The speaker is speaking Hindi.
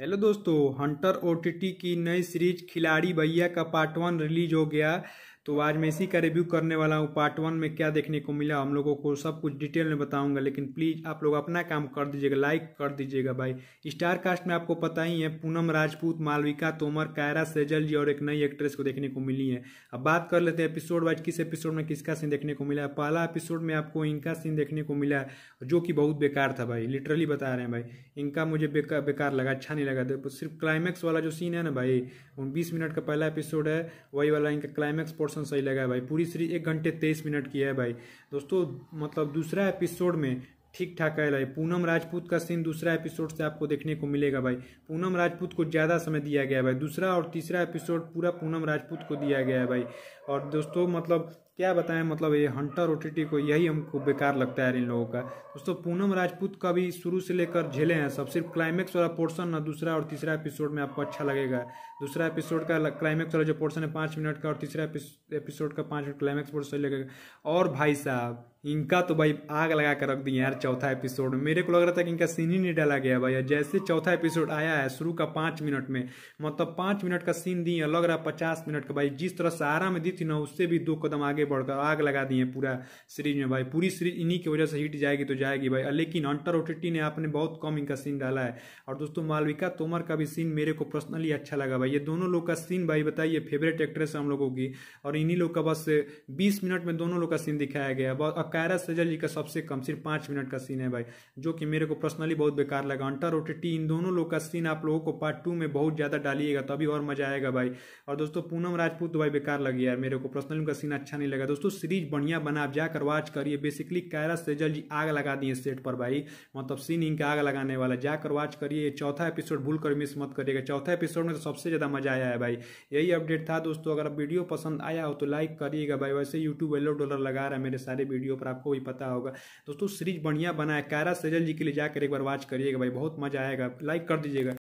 हेलो दोस्तों हंटर ओटीटी की नई सीरीज खिलाड़ी भैया का पार्ट वन रिलीज हो गया तो आज मैं इसी का रिव्यू करने वाला हूँ पार्ट वन में क्या देखने को मिला हम लोगों को सब कुछ डिटेल में बताऊंगा लेकिन प्लीज़ आप लोग अपना काम कर दीजिएगा लाइक कर दीजिएगा भाई स्टार कास्ट में आपको पता ही है पूनम राजपूत मालविका तोमर कायरा सेजल जी और एक नई एक्ट्रेस को देखने को मिली है अब बात कर लेते हैं एपिसोड वाइज किस एपिसोड में किसका सीन देखने को मिला पहला एपिसोड में आपको इनका सीन देखने को मिला जो कि बहुत बेकार था भाई लिटरली बता रहे हैं भाई इनका मुझे बेकार लगा अच्छा नहीं लगा तो सिर्फ क्लाइमैक्स वाला जो सीन है ना भाई बीस मिनट का पहला एपिसोड है वही वाला इनका क्लाइमैक्स पोर्स ऑप्शन सही लगा है भाई पूरी सीरीज एक घंटे तेईस मिनट की है भाई दोस्तों मतलब दूसरा एपिसोड में ठीक ठाक है पूनम राजपूत का सीन दूसरा एपिसोड से आपको देखने को मिलेगा भाई पूनम राजपूत को ज़्यादा समय दिया गया है भाई दूसरा और तीसरा एपिसोड पूरा पूनम राजपूत को दिया गया है भाई और दोस्तों मतलब क्या बताएं मतलब ये हंटर ओ को यही हमको बेकार लगता है इन लोगों का दोस्तों पूनम राजपूत का भी शुरू से लेकर झेले हैं सब सिर्फ क्लाइमेक्स वाला पोर्शन ना दूसरा और तीसरा एपिसोड में आपको अच्छा लगेगा दूसरा एपिसोड का क्लाइमेक्स वाला जो पोर्शन है पाँच मिनट का और तीसरा एपिसोड का पाँच मिनट क्लाइमेक्स पोर्सन लगेगा और भाई साहब इनका तो भाई आग लगा कर रख दी यार चौथा एपिसोड मेरे को लग रहा था कि इनका सीन ही नहीं डाला गया भाई जैसे चौथा एपिसोड आया है शुरू का पाँच मिनट में मतलब पाँच मिनट का सीन दिए लग रहा है पचास मिनट का भाई जिस तरह से में दी थी ना उससे भी दो कदम आगे बढ़कर आग लगा दिए पूरा सीरीज में भाई पूरी सीरीज इन्हीं की वजह से हिट जाएगी तो जाएगी भाई लेकिन अंटर ओटीटी ने आपने बहुत कम इनका सीन डाला है और दोस्तों मालविका तोमर का भी सीन मेरे को पर्सनली अच्छा लगा भाई ये दोनों लोग का सीन भाई बताइए फेवरेट एक्ट्रेस हम लोगों की और इन्हीं लोग का बस बीस मिनट में दोनों लोग का सीन दिखाया गया कायरा सेजल जी का सबसे कम सिर्फ पाँच मिनट का सीन है भाई जो कि मेरे को पर्सनली बहुत बेकार लगा अंटर और टी इन दोनों लोग का सीन आप लोगों को पार्ट टू में बहुत ज़्यादा डालिएगा तभी और मजा आएगा भाई और दोस्तों पूनम राजपूत तो भाई बेकार लगी यार मेरे को पर्सनली उनका सीन अच्छा नहीं लगा दोस्तों सीरीज बढ़िया बना आप जाकर वॉच करिए बेसिकली कायरा सेजल जी आग लगा दिए सेट पर भाई मतलब सीन इनका आग लगाने वाला जाकर वॉच करिए चौथा एपिसोड भूल कर मिस मत करिएगा चौथा एपिसोड में तो सबसे ज़्यादा मजा आया है भाई यही अपडेट था दोस्तों अगर वीडियो पसंद आया हो तो लाइक करिएगा भाई वैसे यूट्यूब वेलो डॉलर लगा रहा है मेरे सारे वीडियो पर पर आपको भी पता होगा दोस्तों सीरीज बढ़िया बना है कैरा सेजल जी के लिए जाकर एक बार वॉच करिएगा भाई बहुत मजा आएगा लाइक कर दीजिएगा